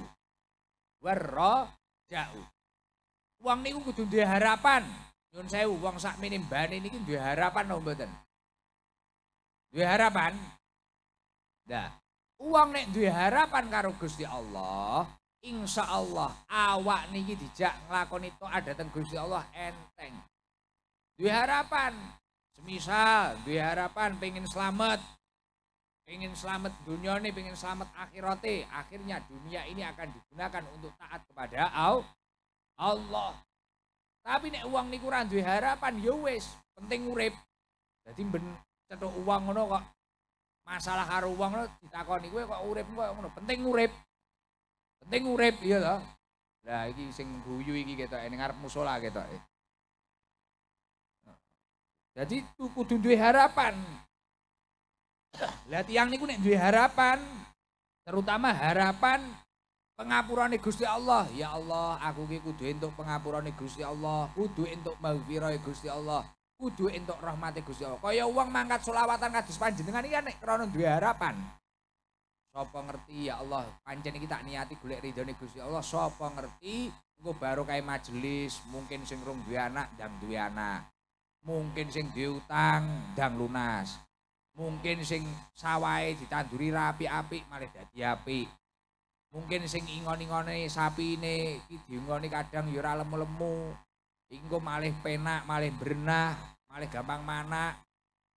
warroja'u uang niku kudu duwe harapan nyun sewu wong sak menimbane niki duwe harapan no mboten duwe harapan nah uang nek duwe harapan karo Gusti Allah insya Allah awak niki dijak ngelakoni itu ada Gusti Allah enteng Dua harapan semisal dua harapan pengen selamat pengen selamat dunia ini pengen selamat akhirote, akhirnya dunia ini akan digunakan untuk taat kepada Allah tapi nek uang nih kurang dua harapan ya wis penting urip jadi ben cedok uang ngono kok masalah karo uang lo ditakoni gue kok urip kok ngono penting urip penting urip iya toh Nah, iki sing guyu iki ketok ning ngarep musola ketok jadi kudu duwe harapan. Lah tiang niku nek duwe harapan, terutama harapan pengapurane Gusti Allah. Ya Allah, aku ki kudu entuk pengapurane Gusti Allah, kudu entuk maghfirahe Gusti Allah, kudu entuk rahmate Gusti Allah. Kaya uang mangkat selawatan kados panjenengan iki nek krana duwe harapan. so ngerti ya Allah, pancen iki tak niati golek ridhone Gusti Allah, so ngerti engko baru kae majelis, mungkin sing rung anak dan duwe anak. Mungkin sing diutang ndang lunas. Mungkin sing sawai ditanduri rapi api, malah dadi api. Mungkin sing ingon-ingone ini iki diingoni kadang yura ya lemu-lemu. Iku malih penak, malih berenah, malih gampang mana?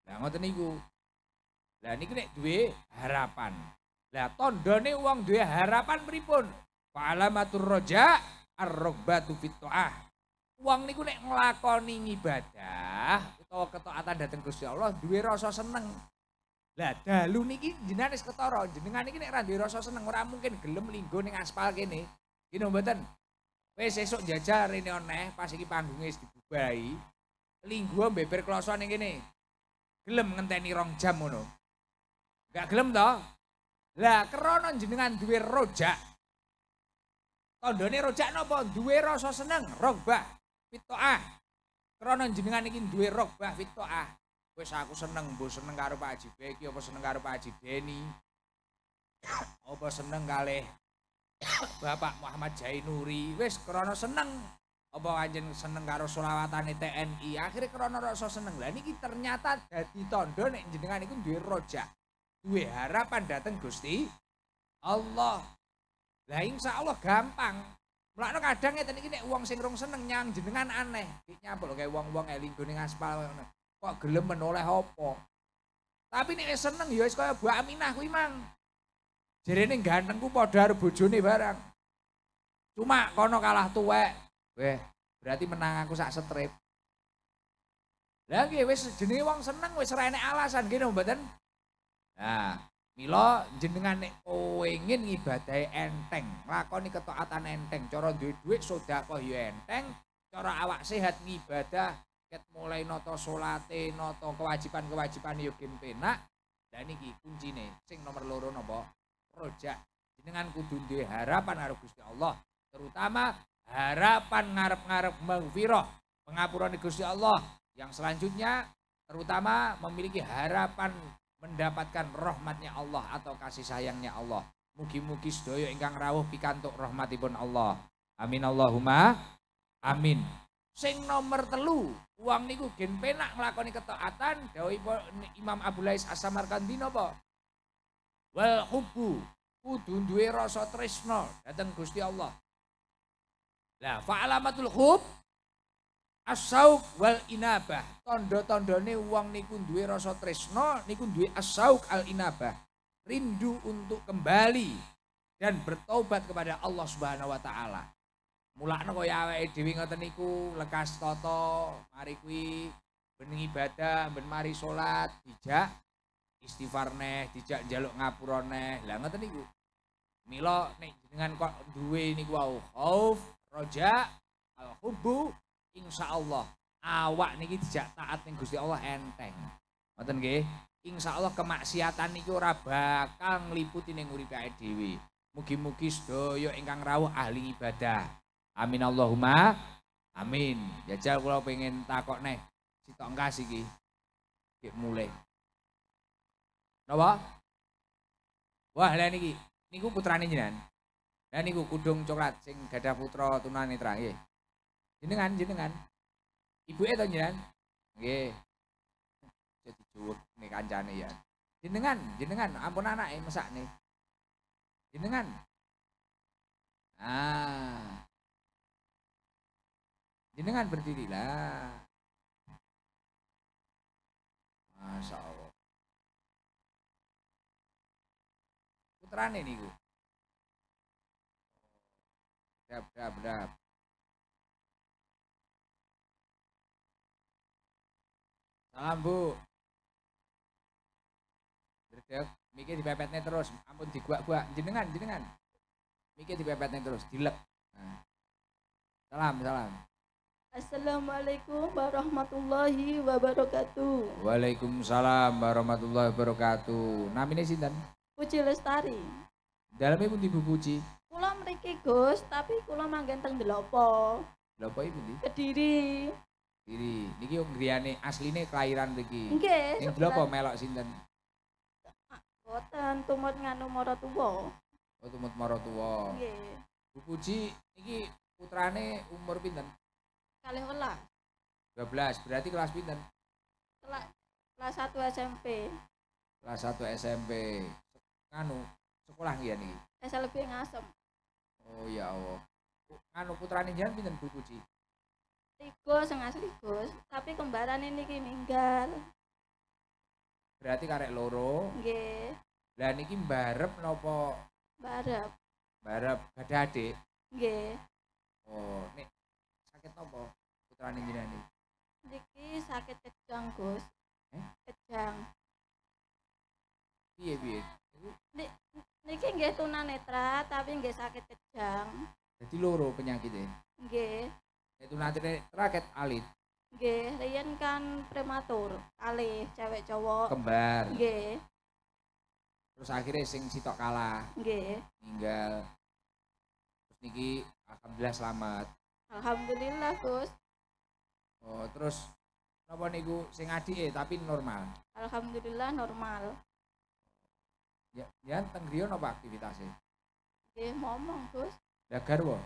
Lah ngoten niku. Lah niki nek duwe harapan. Lah tandane uang duwe harapan pripun? Fa alamatur roja ar-raghbatu fit Uang niku nek nglakoni ibadah utawa ketaatan dateng Gusti Allah duwe rasa seneng. Lah dalu niki jenengan wis ketara, jenengan nih nek ra duwe rasa seneng ora mungkin gelem linggo ning aspal kene. Gini mboten. Wis sesuk jajar rene oneh pas iki panggunge wis dibubahi. Linggo beber kloso ning kene. Gelem ngenteni rong jam ngono. Enggak gelem toh? Lah krana jenengan duwe rojak. Tandane rojak napa? Duwe rasa seneng, rogbah fitoah. krono jenengan rok bah Vito fitoah. Wis aku seneng, mbok seneng karo Pak Haji Beki apa seneng karo Pak Haji Deni. apa seneng kalih Bapak Muhammad Jainuri. wes krono seneng apa anjen seneng karo selawatane TNI akhirnya rok rasa seneng lah niki ternyata dadi tondo nek jenengan iku duwe roja duwe harapan dateng Gusti Allah lah insya Allah gampang Mulane kadang ngeten iki nek wong sing rung seneng nyang jenengan aneh. Iki nyapuk kayak wong-wong linggo ning aspal ngono. Kok gelem menoleh apa? Tapi nek seneng ya wis kaya Bu Aminah kuwi mang. Jerene ganteng ku padha karo bojone barang. Cuma kono kalah tuwek. Weh, berarti menang aku sak strip. lagi nggih wis jenenge wong seneng wis ora alasan nggih mboten. Nah, Mila jenengan nek kowengin ngibadai enteng, lakoni ketaatan enteng, cara duit sudah sedekah yu ya enteng, cara awak sehat ngibadah ket mulai noto solate, noto kewajiban-kewajiban yu ya gen penak. ini kunci nih sing nomor loro nopo Rojak. Jenengan kudu di harapan karo Gusti Allah, terutama harapan ngarep-ngarep maghfirah, pengapura Gusti Allah. Yang selanjutnya terutama memiliki harapan mendapatkan rahmatnya Allah atau kasih sayangnya Allah. Mugi-mugi sedaya ingkang rawuh pikantuk rahmatipun Allah. Amin Allahumma amin. Sing nomor telu, uang niku gen penak nglakoni ketaatan dawuh Imam Abu Lais As-Samarkandi napa? Wal hubbu kudu duwe rasa tresna dhateng Gusti Allah. Lah, faalamatul hub asauk wal inabah. Tondo-tondone uang niku duwe rasa tresno, niku duwe asauk al inabah. Rindu untuk kembali dan bertobat kepada Allah Subhanahu wa taala. Mulakno kaya awake dhewe ngoten niku lekas toto mari kuwi ben ibadah, ben mari salat, dijak istighfar neh, dijak njaluk ngapura neh. Lah ngoten niku. Mila nek jenengan kok duwe niku wau khauf, roja, al hubbu Insya Allah awak niki tidak taat ning Gusti Allah enteng. Ngoten nggih. Insya Allah kemaksiatan niki ora bakal ngliputi ning uripe dhewe. Mugi-mugi sedoyo ingkang rawuh ahli ibadah. Amin Allahumma amin. Ya Jajal kalau pengen takok si sitok engkas iki. Nggih mulai. Napa? Wah, lha niki niku nih jenengan. Lah niku kudung coklat sing gada putra tunanetra nggih jenengan jenengan ibu itu jenengan oke jadi cuek nih kancane ya jenengan jenengan ampun anak eh masak nih jenengan ah jenengan lah masya allah putrane niku dab berap berap Salam Bu. mikir miki pepetnya terus, ampun di gua gua jenengan, jenengan. Miki pepetnya terus, dilek. Nah. Salam, salam. Assalamualaikum warahmatullahi wabarakatuh. Waalaikumsalam warahmatullahi wabarakatuh. Namine dan? Puji Lestari. Dalamnya pun ibu Puji? Kulo mriki Gus, tapi kulo manggen teng Delopo. Delopo ini? Kediri. Kiri. Niki yo griyane asline kelahiran mriki. Nggih. Ning bloko melok sinten? Boten tumut nganu Maratuwa. Oh tumut Maratuwa. Nggih. Bu Puji niki putrane umur pinten? Kalih welas. 12. Berarti kelas pinten? Kelas kelas satu SMP. Kelas satu SMP. Nganu sekolah nggih saya lebih ngasem. Oh ya Allah. Nganu putrane jangan pinten Bu Puji? tikus sing asli Gus, tapi kembarane niki minggal. Berarti karek loro. Nggih. Lah niki mbarep nopo Mbarep. Mbarep ada adik. Nggih. Oh, nek sakit nopo putrane jenengan niki? sakit kejang, Gus. Eh? Kejang. Piye piye? Nek niki nggih tunanetra tapi nggih sakit kejang. Jadi loro penyakitnya? Nggih. Itu nanti raket alit. Nggih, rian kan prematur, alih cewek cowok. Kembar. Nggih. Terus akhirnya sing sitok kalah. Nggih. tinggal Terus niki alhamdulillah selamat. Alhamdulillah, Gus. Oh, terus nih niku sing adi ya tapi normal. Alhamdulillah normal. Ya, ya tenggrio griya napa aktivitasnya? Nggih, ngomong, Gus. Ya garwa.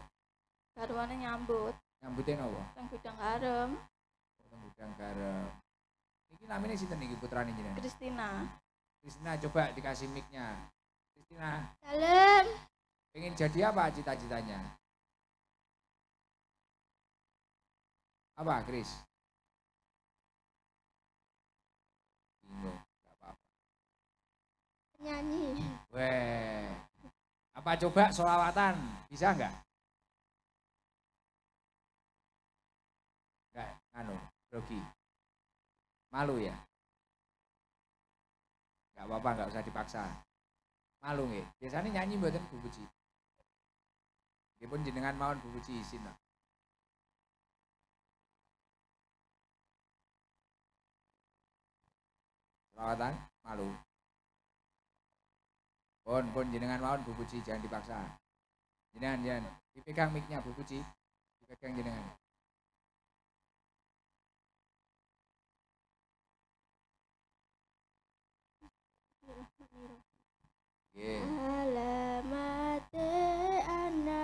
Garwane nyambut nyambutin napa? Sang Gudang Karem. Sang Gudang Karem. namanya namine sih, iki putrane jadi. Kristina. Kristina coba dikasih mic Kristina. Salam. Pengen jadi apa cita-citanya? Apa, Kris? Bingung, Nyanyi. apa Weh. Apa coba solawatan? Bisa enggak? anu grogi malu ya nggak apa-apa nggak usah dipaksa malu nggih biasanya nyanyi buat Bu Puji dia pun jenengan mawon Bu Puji lah. Selawatan malu. Pun pun jenengan mawon Bu jangan dipaksa. Jenengan jangan dipegang miknya nya Bu Puji. Dipegang jenengan. yeah. alamat anak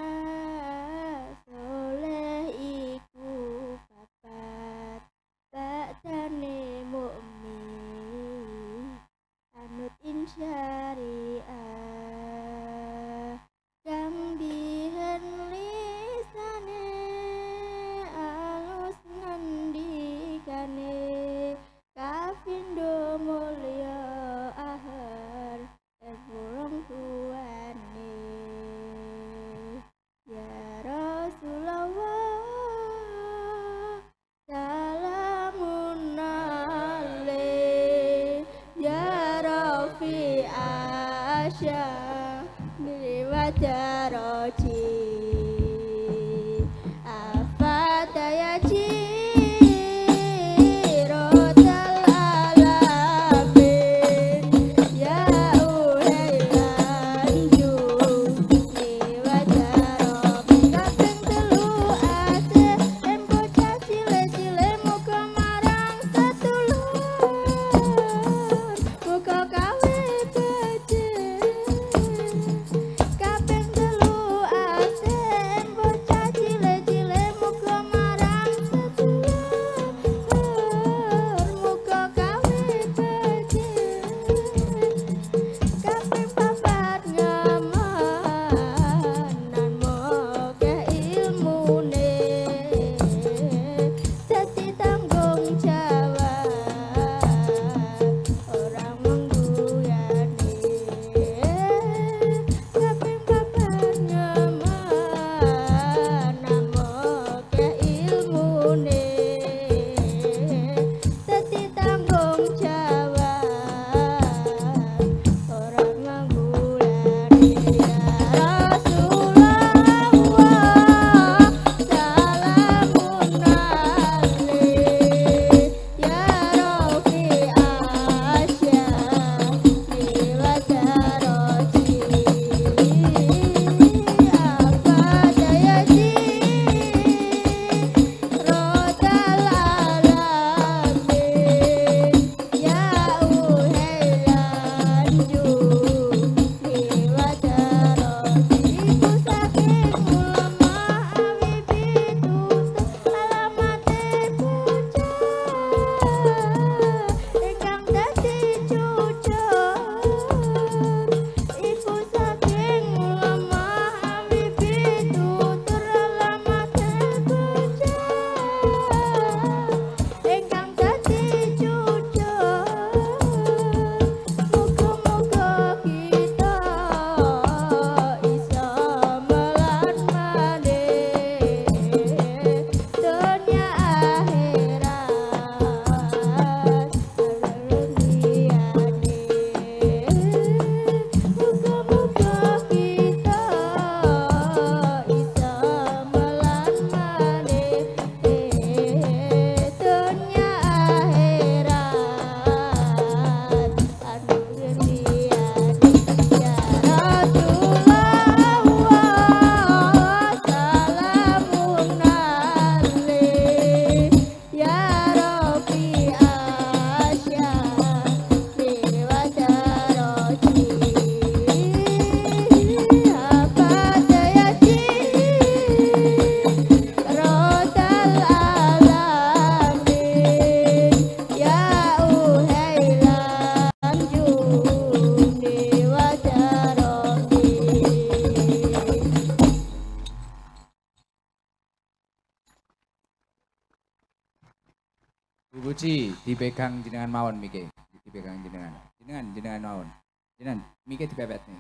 dipegang jenengan mawon Mike dipegang jenengan jenengan jenengan mawon jenengan Mike dipepet nih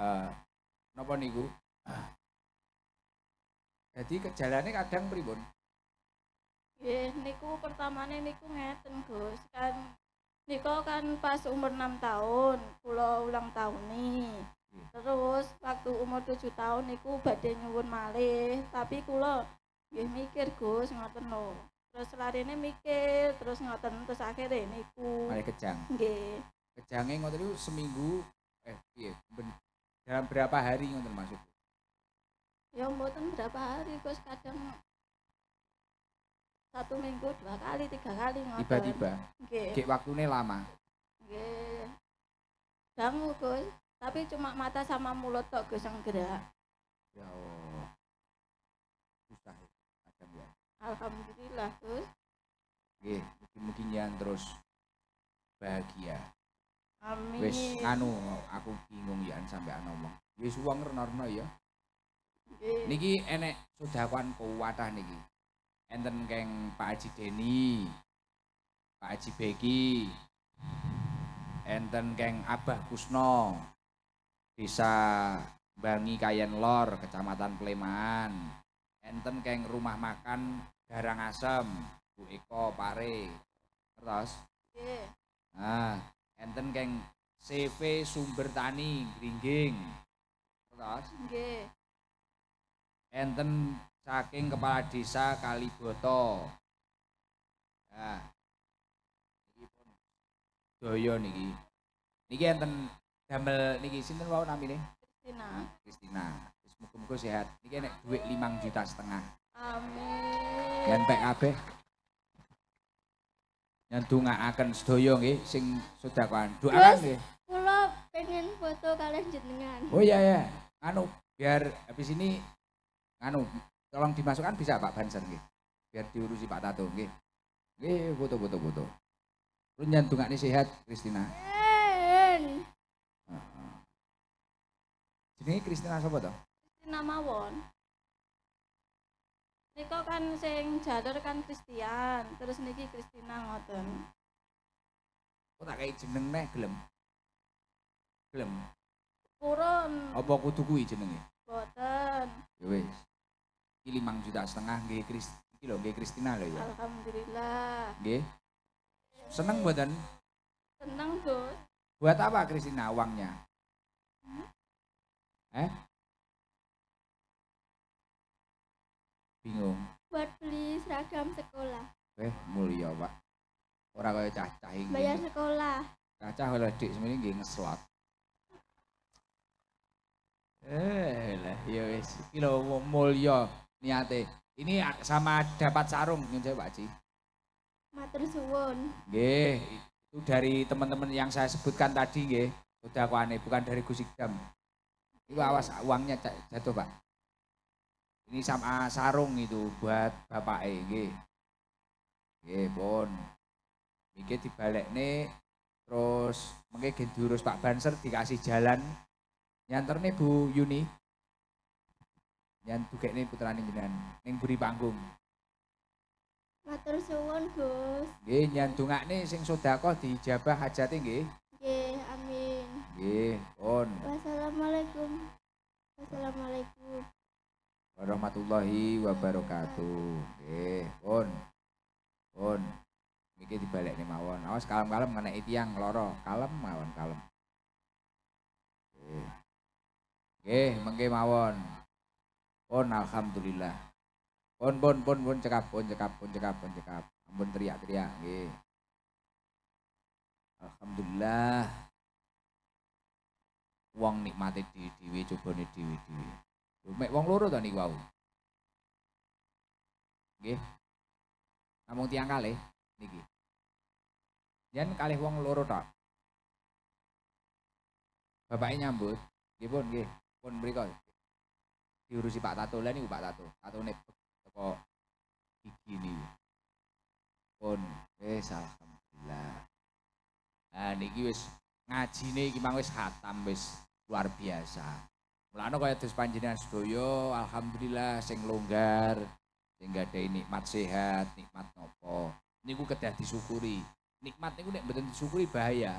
uh, ah, nopo niku uh. jadi kejalannya kadang pribun Nggih, niku pertamanya niku ngeten, Gus. Kan niku kan pas umur 6 tahun, pulau ulang tahun nih. Iya. Terus waktu umur 7 tahun niku badhe nyuwun malih, tapi kula nggih mikir Gus ngoten lho terus ini mikir terus ngoten terus akhirnya niku mari kejang nggih Kejangnya ngoten itu seminggu eh piye dalam berapa hari ngoten maksud ya mboten berapa hari Gus kadang satu minggu dua kali tiga kali ngoten tiba-tiba nggih waktune lama nggih Ganggu Gus tapi cuma mata sama mulut tok Gus yang gerak ya Allah alhamdulillah terus oke mungkin mungkin yang terus bahagia amin Wes anu aku bingung ya sampean ngomong uang wong renarno ya niki enek sedakan kuwatah niki enten keng Pak Haji Deni Pak Haji Beki enten keng Abah Kusno bisa Bangi Kayen Lor Kecamatan Pleman, enten keng rumah makan Garang asam Bu Eko Pare. Terus? Nah, enten keng CV Sumber Tani Gringging. Terus? Enten saking Kepala Desa Kaliboto. Nah, ini pun Doyo niki. Niki enten damel niki sinten wau namine? Kristina. Kristina. semoga muga sehat. Niki enek duit limang juta setengah. Amin. yang kabeh. akan sedaya nggih sing sedekahan. Doakan nggih. Kula pengen foto kalian jenengan. Oh iya ya. Anu biar habis ini anu tolong dimasukkan bisa Pak Bansen nggih. Biar diurusi Pak Tato nggih. Nggih foto-foto foto. tunga nyendungane sehat Kristina. Amin. Jenenge Kristina sapa to? Kristina Mawon. Niko kan sing jalur kan Christian, terus niki Kristina ngoten. Kok tak kei jeneng neh gelem. Gelem. Purun. Apa kudu kuwi jenenge? Boten. Ya wis. Iki 5 juta setengah nggih Kris iki lho nggih Kristina lho ya. Alhamdulillah. Nggih. Seneng mboten? Seneng, Gus. Buat apa Kristina uangnya? Hmm? Eh? bingung buat beli seragam sekolah eh mulia pak orang kaya cacah ini bayar sekolah cacah kalau dik semuanya gak ngeslot eh lah ya wis iki mulia niate ini sama dapat sarung saya Pak Ji matur suwun nggih itu dari teman-teman yang saya sebutkan tadi nggih udah aneh bukan dari Gusikdam itu awas uangnya jatuh Pak ini sama sarung itu buat bapak nggih. Nggih, pun. dibalik nih, terus mungkin gendurus Pak Banser dikasih jalan nyanterne Bu Yuni. Nyan bukekne putrane jenengan ning buri panggung. Matur suwun, Gus. Nggih, nyan nih sing sedekah dijabah hajate nggih. Nggih, amin. Nggih, pun. Wassalamualaikum. Wassalamualaikum warahmatullahi wabarakatuh. Nggih, pun. Pun. dibalik nih mawon. Awas kalem-kalem mana itu yang loro, Kalem mawon, kalem. eh mengke mawon. Pun alhamdulillah. Pun pun pun pun cekap, pun cekap, pun cekap, pun cekap. Ampun teriak-teriak eh Alhamdulillah. uang nikmati di dhewe coba nih di, dhewe Mek wong loro to niku wau. Nggih. Namung tiang kalih niki. Yen kalih wong loro tok. Bapake nyambut, nggih pun nggih, pun mriko. Diurusi Pak Tato lah niku Pak Tato. nek teko iki niku. Pun wis alhamdulillah. Nah niki wis ngajine iki mang wis khatam wis luar biasa. Mulane kaya dos panjenengan sedoyo alhamdulillah sing longgar, sing ada nikmat sehat, nikmat nopo. Niku kedah disyukuri. Nikmat niku nek mboten disyukuri bahaya.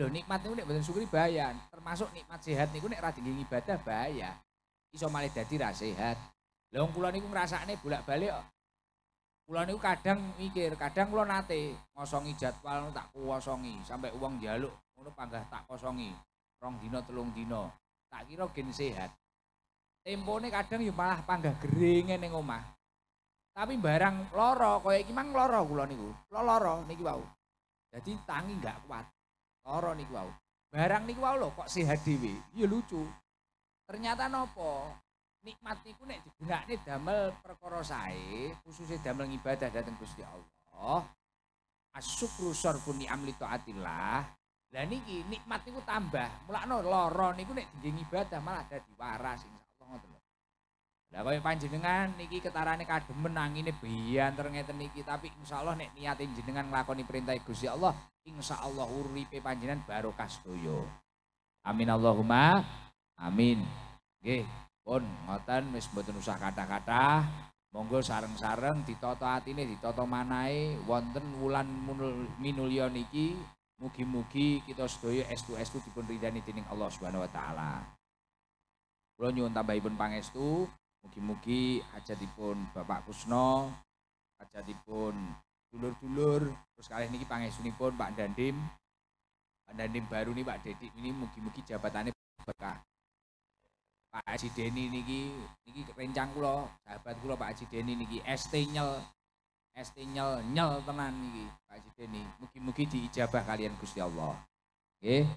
Lho nikmat niku nek mboten disyukuri bahaya. Termasuk nikmat sehat niku nek ra dienggo ibadah bahaya. Iso malah dadi ra sehat. Lah wong kula niku ngrasakne bolak-balik Kulo niku kadang mikir, kadang kulo nate ngosongi jadwal tak kosongi sampai uang jaluk ngono panggah tak kosongi. Rong dino telung dino tak kira gen sehat tempone kadang yo ya malah panggah geringe neng omah tapi barang loro kaya iki mang loro kula niku lo loro niki wau jadi tangi nggak kuat loro niku wau barang niku wau lho kok sehat dhewe iya lucu ternyata nopo nikmat niku nek digunakne damel perkara sae khususnya damel ibadah dateng Gusti Allah asyukru syarfun amli li taatillah lah niki nikmat niku tambah. Mulakno lara niku nek jenenge ibadah malah dadi waras insyaallah ngoten lho. Lah kaya panjenengan niki ketarane kademen angine biyanter ternyata niki tapi insyaallah nek niate jenengan nglakoni perintah Gusti Allah insyaallah uripe panjenengan barokah sedaya. Amin Allahumma amin. Nggih, pun ngoten wis mboten usah kata-kata. Monggo sareng-sareng ditata atine ditoto manahe wonten wulan minulya niki Mugi-mugi kita s 2 estu-estu dipun ridani dening Allah Subhanahu wa taala. Kula nyuwun tambahipun pangestu, mugi-mugi ajatipun Bapak Kusno, aja ajatipun dulur-dulur, terus kali niki pangestunipun Pak Dandim. Pak Dandim baru nih Pak Dedik ini mugi-mugi jabatannya berkah. Pak Haji Deni niki niki rencang kula, sahabat kula Pak Haji Deni niki ST nyel mesti nyel nyel tenan iki Pak Presiden iki. Mugi-mugi diijabah kalian Gusti Allah. Nggih.